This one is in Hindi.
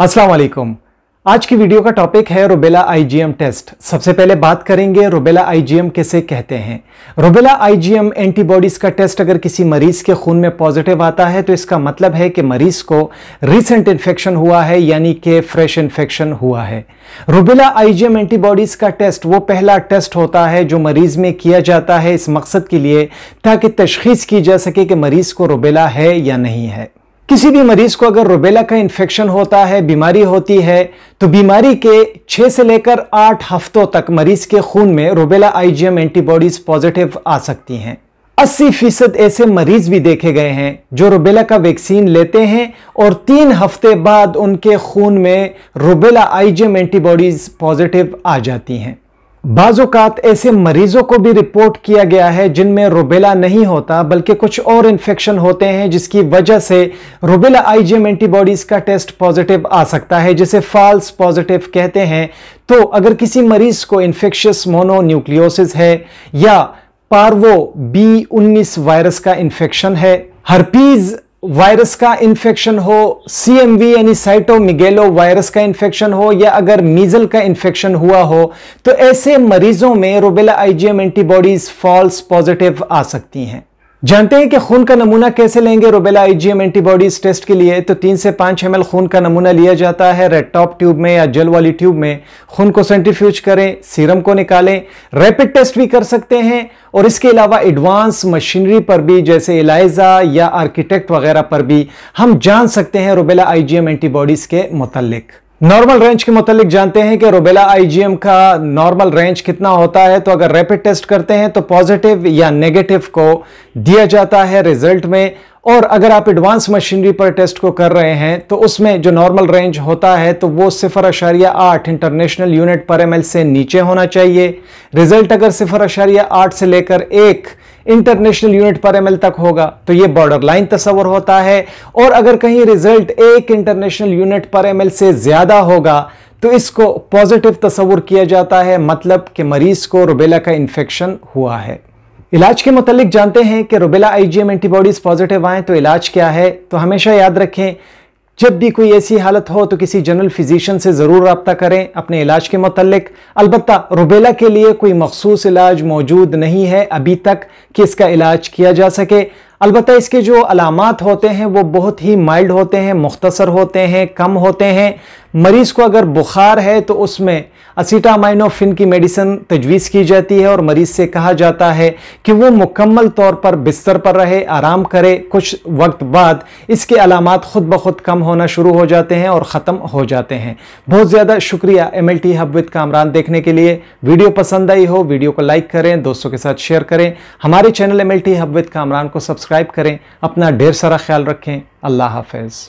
अस्सलाम वालेकुम आज की वीडियो का टॉपिक है रुबेला आईजीएम टेस्ट सबसे पहले बात करेंगे रुबेला आईजीएम किसे कहते हैं रुबेला आईजीएम एंटीबॉडीज का टेस्ट अगर किसी मरीज के खून में पॉजिटिव आता है तो इसका मतलब है कि मरीज को रिसेंट इन्फेक्शन हुआ है यानी कि फ्रेश इन्फेक्शन हुआ है रुबेला आईजीएम एंटीबॉडीज का टेस्ट वो पहला टेस्ट होता है जो मरीज में किया जाता है इस मकसद के लिए ताकि तशखीस की जा सके कि मरीज को रुबेला है या नहीं है किसी भी मरीज को अगर रुबेला का इन्फेक्शन होता है बीमारी होती है तो बीमारी के 6 से लेकर आठ हफ्तों तक मरीज के खून में रुबेला आईजीएम एंटीबॉडीज पॉजिटिव आ सकती हैं 80 फीसद ऐसे मरीज भी देखे गए हैं जो रुबेला का वैक्सीन लेते हैं और तीन हफ्ते बाद उनके खून में रुबेला आईजीएम एंटीबॉडीज पॉजिटिव आ जाती हैं बाजुकात ऐसे मरीजों को भी रिपोर्ट किया गया है जिनमें रुबेला नहीं होता बल्कि कुछ और इन्फेक्शन होते हैं जिसकी वजह से रुबेला आईजीएम एंटीबॉडीज़ का टेस्ट पॉजिटिव आ सकता है जिसे फॉल्स पॉजिटिव कहते हैं तो अगर किसी मरीज को इन्फेक्शियस मोनोन्यूक्लियोसिस है या पार्वो बी उन्नीस वायरस का इन्फेक्शन है हरपीज वायरस का इन्फेक्शन हो सी एम वी यानी साइटोमिगेलो वायरस का इन्फेक्शन हो या अगर मीजल का इन्फेक्शन हुआ हो तो ऐसे मरीजों में rubella IgM antibodies false positive आ सकती हैं जानते हैं कि खून का नमूना कैसे लेंगे रोबेला आईजीएम एंटीबॉडीज टेस्ट के लिए तो तीन से पांच एम खून का नमूना लिया जाता है रेड टॉप ट्यूब में या जल वाली ट्यूब में खून को सेंट्रीफ्यूज करें सीरम को निकालें रैपिड टेस्ट भी कर सकते हैं और इसके अलावा एडवांस मशीनरी पर भी जैसे एलाइजा या आर्किटेक्ट वगैरह पर भी हम जान सकते हैं रोबेला आई एंटीबॉडीज के मुतलिक नॉर्मल रेंज के मुतालिक जानते हैं कि रोबेला आईजीएम का नॉर्मल रेंज कितना होता है तो अगर रैपिड टेस्ट करते हैं तो पॉजिटिव या नेगेटिव को दिया जाता है रिजल्ट में और अगर आप एडवांस मशीनरी पर टेस्ट को कर रहे हैं तो उसमें जो नॉर्मल रेंज होता है तो वो सिफर अशारिया आठ इंटरनेशनल यूनिट पर एम से नीचे होना चाहिए रिजल्ट अगर सिफर अशारिया आठ से लेकर एक इंटरनेशनल यूनिट पर एम तक होगा तो ये बॉर्डर लाइन तस्वर होता है और अगर कहीं रिजल्ट एक इंटरनेशनल यूनिट पर एम से ज़्यादा होगा तो इसको पॉजिटिव तस्वर किया जाता है मतलब कि मरीज को रुबेला का इन्फेक्शन हुआ है इलाज के मुतालिक जानते हैं कि रुबेला आईजीएम एंटीबॉडीज़ पॉजिटिव आएँ तो इलाज क्या है तो हमेशा याद रखें जब भी कोई ऐसी हालत हो तो किसी जनरल फिजिशियन से ज़रूर रबता करें अपने इलाज के मतलब अलबत् रुबेला के लिए कोई मखसूस इलाज मौजूद नहीं है अभी तक कि इसका इलाज किया जा सके अलबत् इसके जो अलामत होते हैं वो बहुत ही माइल्ड होते हैं मुख्तसर होते हैं कम होते हैं मरीज़ को अगर बुखार है तो उसमें असीटामाइनोफिन की मेडिसिन तजवीज़ की जाती है और मरीज़ से कहा जाता है कि वो मुकम्मल तौर पर बिस्तर पर रहे आराम करे कुछ वक्त बाद इसके अलामत ख़ुद ब खुद कम होना शुरू हो जाते हैं और ख़त्म हो जाते हैं बहुत ज़्यादा शुक्रिया M L T hub with Kamran देखने के लिए वीडियो पसंद आई हो वीडियो को लाइक करें दोस्तों के साथ शेयर करें हमारे channel M L T hub with Kamran को सब्सक्राइब करें अपना ढेर सारा ख्याल रखें अल्लाह हाफिज़